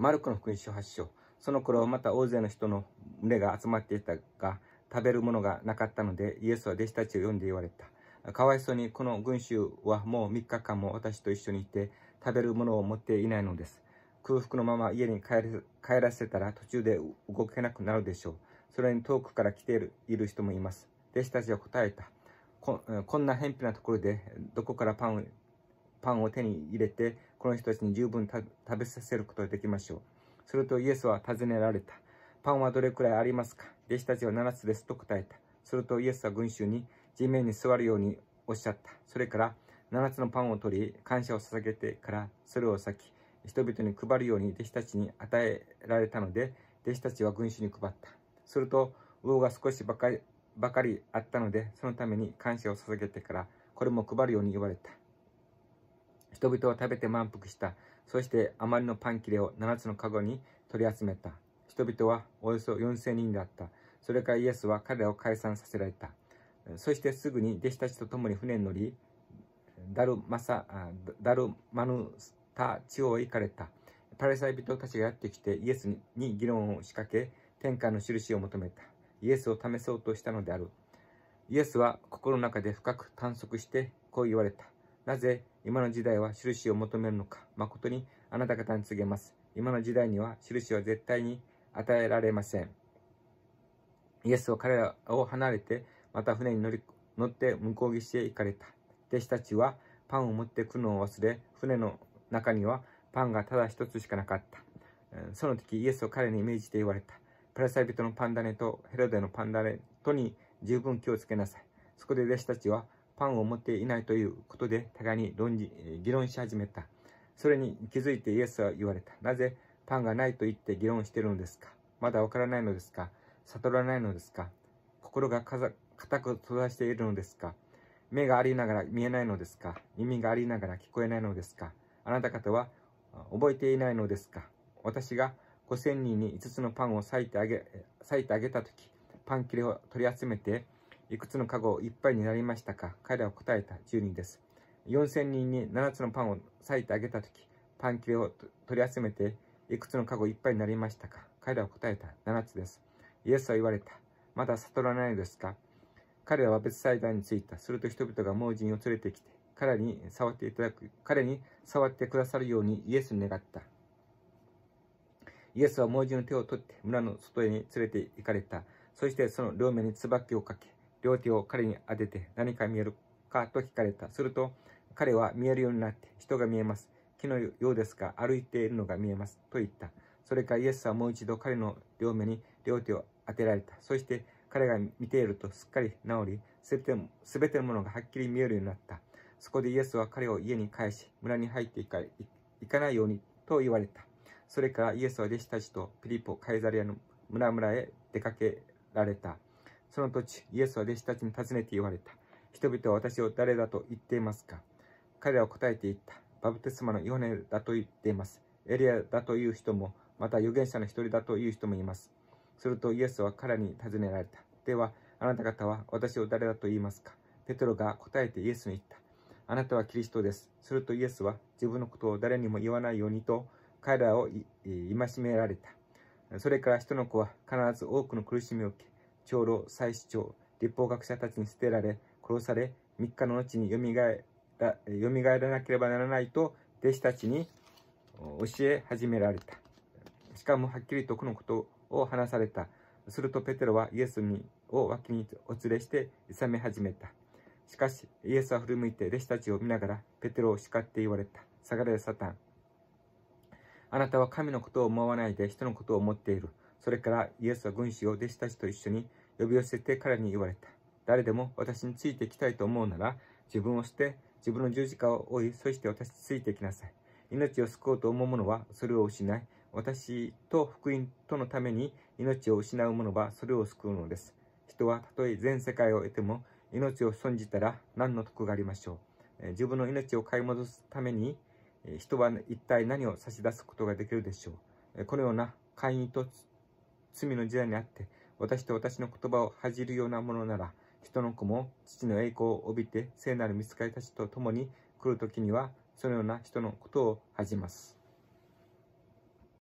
マルコの福音書8章。その頃、また大勢の人の群れが集まっていたが、食べるものがなかったので、イエスは弟子たちを呼んで言われた。かわいそうに、この群衆はもう3日間も私と一緒にいて、食べるものを持っていないのです。空腹のまま家に帰らせたら途中で動けなくなるでしょう。それに遠くから来ているいる人もいます。弟子たちは答えた。こんな偏僻なところで、どこからパンパンを手に入れてこの人たちに十分食べさせることができましょう。するとイエスは尋ねられた。パンはどれくらいありますか弟子たちは7つですと答えた。するとイエスは群衆に地面に座るようにおっしゃった。それから7つのパンを取り、感謝を捧げてからそれを裂き、人々に配るように弟子たちに与えられたので、弟子たちは群衆に配った。すると、魚が少しばかりばかりあったので、そのために感謝を捧げてから、これも配るように言われた。人々は食べて満腹した。そしてあまりのパン切れを7つのカゴに取り集めた。人々はおよそ4000人であった。それからイエスは彼らを解散させられた。そしてすぐに弟子たちと共に船に乗り、ダルマサ、ダルマヌタ地方へ行かれた。パレサイ人たちがやってきてイエスに議論を仕掛け、天下の印を求めた。イエスを試そうとしたのである。イエスは心の中で深く探索して、こう言われた。なぜ今の時代は印を求めるのか、誠にあなた方に告げます。今の時代には印は絶対に与えられません。イエスは彼らを離れて、また船に乗り乗って向こう岸へ行かれた。弟子たちはパンを持ってくるのを忘れ、船の中にはパンがただ一つしかなかった。その時イエスを彼に命じて言われた。パラサイ人のパンダネとヘロデのパンダネとに十分気をつけなさい。そこで弟子たちはパンを持っていないということで、互いに論議議論し始めた。それに気づいてイエスは言われた。なぜパンがないと言って議論してるのですかまだわからないのですか悟らないのですか心が固く閉ざしているのですか目がありながら見えないのですか耳がありながら聞こえないのですかあなた方は覚えていないのですか私が5000人に5つのパンを割いてあげ、割いてあげたとき、パン切れを取り集めて、いくつのカをいっぱいになりましたか彼らは答えた。10人です。4000人に7つのパンを割いてあげたとき、パン切れを取り集めて、いくつのカゴいっぱいになりましたか彼らは答えた。7つです。イエスは言われた。まだ悟らないのですか彼らは別祭壇に着いた。すると人々が盲人を連れてきて、彼に触っていただく、彼に触ってくださるようにイエスに願った。イエスは盲人の手を取って村の外へ連れて行かれた。そしてその両目に椿をかけ、両手を彼に当てて何か見えるかと聞かれた。すると、彼は見えるようになって人が見えます。木のようですが歩いているのが見えます。と言った。それからイエスはもう一度彼の両目に両手を当てられた。そして彼が見ているとすっかり治り、すべててのものがはっきり見えるようになった。そこでイエスは彼を家に返し、村に入っていかいかないようにと言われた。それからイエスは弟子たちとピリポ・カイザリアの村々へ出かけられた。その土地、イエスは弟子たちに尋ねて言われた。人々は私を誰だと言っていますか彼らは答えて言った。バブテスマのヨネだと言っています。エリアだという人も、また預言者の一人だという人もいます。するとイエスは彼に尋ねられた。では、あなた方は私を誰だと言いますかペトロが答えてイエスに言った。あなたはキリストです。するとイエスは自分のことを誰にも言わないようにと彼らを戒められた。それから人の子は必ず多くの苦しみを受け、長老、祭司長、立法学者たちに捨てられ、殺され、3日の後によみがえら蘇らなければならないと、弟子たちに教え始められた。しかもはっきりとこのことを話された。するとペテロはイエスを脇にお連れして勇め始めた。しかし、イエスは振り向いて弟子たちを見ながら、ペテロを叱って言われた。下がれ、サタン。あなたは神のことを思わないで人のことを思っている。それからイエスは軍師を弟子たちと一緒に呼び寄せて彼に言われた。誰でも私についてきたいと思うなら、自分を捨て、自分の十字架を追い、そして私についてきなさい。命を救おうと思う者はそれを失い、私と福音とのために命を失う者はそれを救うのです。人はたとえ全世界を得ても命を損じたら何の得がありましょう。自分の命を買い戻すために人は一体何を差し出すことができるでしょう。このような会員と罪の時代にあって私と私の言葉を恥じるようなものなら、人の子も父の栄光を帯びて聖なる見つかりたちと共に来るときには、そのような人のことを恥じます。